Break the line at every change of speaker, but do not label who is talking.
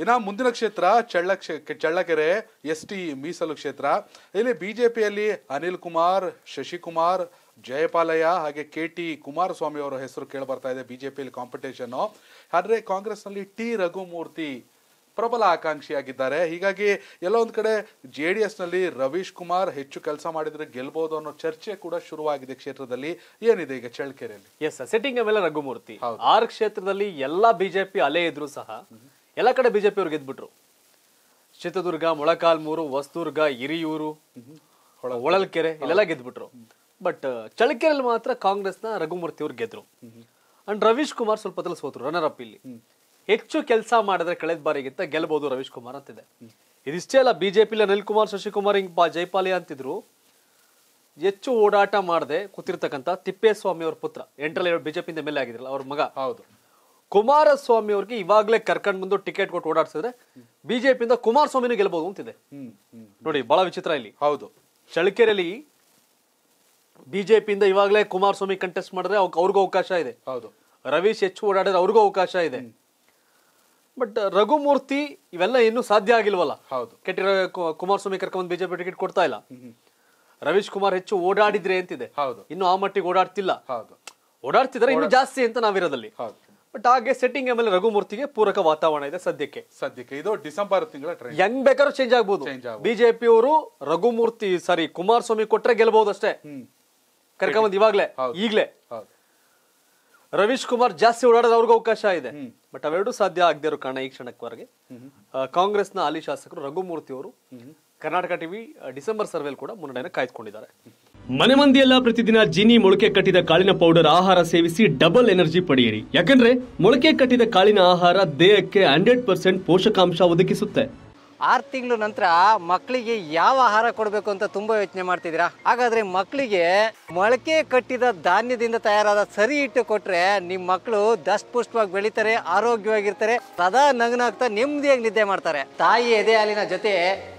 ಇನ್ನು ಮುಂದಿನ ಕ್ಷೇತ್ರ ಚಳ್ಳ ಚಳ್ಳಕೆರೆ ಎಸ್ ಟಿ ಮೀಸಲು ಕ್ಷೇತ್ರ ಇಲ್ಲಿ ಬಿಜೆಪಿಯಲ್ಲಿ ಅನಿಲ್ ಕುಮಾರ್ ಶಶಿಕುಮಾರ್ ಜಯಪಾಲಯ್ಯ ಹಾಗೆ ಕೆ ಟಿ ಕುಮಾರಸ್ವಾಮಿ ಅವರ ಹೆಸರು ಕೇಳಿ ಬರ್ತಾ ಇದೆ ಬಿಜೆಪಿಯಲ್ಲಿ ಕಾಂಪಿಟೇಷನ್ ಆದರೆ ಕಾಂಗ್ರೆಸ್ನಲ್ಲಿ ಟಿ ರಘುಮೂರ್ತಿ ಪ್ರಬಲ ಆಕಾಂಕ್ಷಿಯಾಗಿದ್ದಾರೆ ಹೀಗಾಗಿ ಎಲ್ಲ ಒಂದು ಕಡೆ ಜೆ ಡಿ ಎಸ್ನಲ್ಲಿ ರವೀಶ್ ಕುಮಾರ್ ಹೆಚ್ಚು ಕೆಲಸ ಮಾಡಿದರೆ ಗೆಲ್ಬಹುದು ಅನ್ನೋ ಚರ್ಚೆ ಕೂಡ ಶುರುವಾಗಿದೆ ಕ್ಷೇತ್ರದಲ್ಲಿ ಏನಿದೆ ಈಗ ಚಳ್ಳಕೆರೆಯಲ್ಲಿ ಎಸ್ ಸೆಟ್ಟಿಂಗ್ ಮೇಲೆ ರಘುಮೂರ್ತಿ ಆರು ಕ್ಷೇತ್ರದಲ್ಲಿ ಎಲ್ಲ ಬಿಜೆಪಿ ಅಲೆ ಇದ್ರು ಸಹ ಎಲ್ಲ ಕಡೆ ಬಿ
ಜೆ ಪಿಯವ್ರು ಗೆದ್ಬಿಟ್ರು ಚಿತ್ರದುರ್ಗ ಮೊಳಕಾಲ್ಮೂರು ಹೊಸದುರ್ಗ ಹಿರಿಯೂರು ಹೊಳಲ್ಕೆರೆ ಇಲ್ಲೆಲ್ಲ ಗೆದ್ಬಿಟ್ರು ಬಟ್ ಚಳಕೆರೆಯಲ್ಲಿ ಮಾತ್ರ ಕಾಂಗ್ರೆಸ್ನ ರಘುಮೂರ್ತಿ ಅವ್ರು ಗೆದ್ರು ಅಂಡ್ ರವೀಶ್ ಕುಮಾರ್ ಸ್ವಲ್ಪ ಹೊತ್ತಲ್ಲಿ ರನ್ನರ್ ಅಪ್ ಇಲ್ಲಿ ಹೆಚ್ಚು ಕೆಲಸ ಮಾಡಿದ್ರೆ ಕಳೆದ ಬಾರಿಗಿಂತ ಗೆಲ್ಬಹುದು ರವೀಶ್ ಕುಮಾರ್ ಅಂತಿದೆ ಇದಿಷ್ಟೇ ಅಲ್ಲ ಬಿಜೆಪಿ ಅನಿಲ್ ಕುಮಾರ್ ಶಶಿಕುಮಾರ್ ಹಿಂಗ್ ಜೈಪಾಲಿ ಅಂತಿದ್ರು ಹೆಚ್ಚು ಓಡಾಟ ಮಾಡದೆ ಕೂತಿರ್ತಕ್ಕಂಥ ತಿಪ್ಪೇಸ್ವಾಮಿ ಅವ್ರ ಪುತ್ರ ಎಂಟರಲ್ಲಿ ಬಿಜೆಪಿಯಿಂದ ಮೇಲೆ ಆಗಿದ್ರಲ್ಲ ಅವ್ರ ಮಗ ಹೌದು ಕುಮಾರಸ್ವಾಮಿ ಅವ್ರಿಗೆ ಇವಾಗ್ಲೇ ಕರ್ಕೊಂಡ್ ಬಂದು ಟಿಕೆಟ್ ಕೊಟ್ಟು ಓಡಾಡ್ಸಿದ್ರೆ ಬಿಜೆಪಿಯಿಂದ ಕುಮಾರಸ್ವಾಮಿನೂ ಗೆಲ್ಬಹುದು ಅಂತಿದೆ ನೋಡಿ ಬಹಳ ವಿಚಿತ್ರ ಇಲ್ಲಿ ಹೌದು ಚಳ್ಳಕೆರೆಯಲ್ಲಿ ಬಿಜೆಪಿಯಿಂದ ಇವಾಗಲೇ ಕುಮಾರಸ್ವಾಮಿ ಕಂಟೆಸ್ಟ್ ಮಾಡಿದ್ರೆ ಅವ್ರಿಗೂ ಅವಕಾಶ ಇದೆ ಹೌದು ರವೀಶ್ ಹೆಚ್ಚು ಓಡಾಡಿದ್ರೆ ಅವ್ರಿಗೂ ಅವಕಾಶ ಇದೆ ಬಟ್ ರಘುಮೂರ್ತಿ ಇವೆಲ್ಲ ಇನ್ನೂ ಸಾಧ್ಯ ಆಗಿಲ್ವಲ್ಲ ಹೌದು ಕೆಟ್ಟಿರೋ ಕುಮಾರಸ್ವಾಮಿ ಕರ್ಕೊಂಡ್ ಬಿಜೆಪಿ ಟಿಕೆಟ್ ಕೊಡ್ತಾ ಇಲ್ಲ ರವೀಶ್ ಕುಮಾರ್ ಹೆಚ್ಚು ಓಡಾಡಿದ್ರೆ ಅಂತಿದೆ ಹೌದು ಇನ್ನು ಆ ಮಟ್ಟಿಗೆ ಓಡಾಡ್ತಿಲ್ಲ ಹೌದು ಓಡಾಡ್ತಿದ್ರೆ ಇನ್ನು ಜಾಸ್ತಿ ಅಂತ ನಾವಿರೋದಲ್ಲಿ ಬಟ್ ಹಾಗೆ ಸೆಟ್ಟಿಂಗ್ ಆಮೇಲೆ ರಘುಮೂರ್ತಿಗೆ ಪೂರಕ ವಾತಾವರಣ ಇದೆ ಸದ್ಯಕ್ಕೆ ಸದ್ಯಕ್ಕೆ ಇದು ಡಿಸೆಂಬರ್ ತಿಂಗಳ ಹೆಂಗ್ ಬೇಕಾದ್ರೂ ಚೇಂಜ್ ಆಗ್ಬೋದು ಬಿಜೆಪಿ ಅವರು ರಘುಮೂರ್ತಿ ಸಾರಿ ಕುಮಾರಸ್ವಾಮಿ ಕೊಟ್ರೆ ಗೆಲ್ಬಹುದು ಅಷ್ಟೇ ಬಂದ್ ಇವಾಗ್ಲೇ ಈಗ್ಲೇ ರವೀಶ್ ಕುಮಾರ್ ಜಾಸ್ತಿ ಓಡಾಡೋದು ಅವ್ರಿಗೂ ಅವಕಾಶ ಇದೆ ಬಟ್ ಅವೆರಡು ಸಾಧ್ಯ ಆಗದೆ ಇರೋ ಕಾರಣ ಈ ಕ್ಷಣಕ್ಕವರೆಗೆ ಕಾಂಗ್ರೆಸ್ನ ಹಾಲಿ ಶಾಸಕರು ರಘುಮೂರ್ತಿ ಅವರು ಕರ್ನಾಟಕ ಟಿವಿ ಡಿಸೆಂಬರ್ ಸರ್ವೆಲ್ ಕೂಡ ಮುನ್ನಡೆಯನ್ನು ಕಾಯ್ದುಕೊಂಡಿದ್ದಾರೆ ಮನೆ ಮಂದಿಯೆಲ್ಲ ಪ್ರತಿದಿನ ಜಿನಿ ಮೊಳಕೆ ಕಟ್ಟಿದ ಕಾಳಿನ ಪೌಡರ್ ಆಹಾರ ಸೇವಿಸಿ ಡಬಲ್ ಎನರ್ಜಿ ಪಡೆಯಿರಿ ಯಾಕಂದ್ರೆ ಮೊಳಕೆ ಕಟ್ಟಿದ ಕಾಳಿನ ಆಹಾರ ದೇಹಕ್ಕೆ ಹಂಡ್ರೆಡ್ ಪರ್ಸೆಂಟ್ ಪೋಷಕಾಂಶ ಒದಗಿಸುತ್ತೆ
ಆರು ತಿಂಗಳ ನಂತರ ಮಕ್ಕಳಿಗೆ ಯಾವ ಆಹಾರ ಕೊಡಬೇಕು ಅಂತ ತುಂಬಾ ಯೋಚನೆ ಮಾಡ್ತಿದ್ದೀರಾ ಹಾಗಾದ್ರೆ ಮಕ್ಕಳಿಗೆ ಮೊಳಕೆ ಕಟ್ಟಿದ ಧಾನ್ಯದಿಂದ ತಯಾರಾದ ಸರಿ ಇಟ್ಟು ಕೊಟ್ರೆ ನಿಮ್ಮ ಮಕ್ಕಳು ದಷ್ಟಪುಷ್ಟವಾಗಿ ಬೆಳೀತಾರೆ ಆರೋಗ್ಯವಾಗಿರ್ತಾರೆ ಸದಾ ನಗನಾಗ್ತಾ ನೆಮ್ಮದಿಯಾಗಿ ನಿದ್ದೆ ಮಾಡ್ತಾರೆ ತಾಯಿ ಎದೆ ಹಾಲಿನ ಜೊತೆ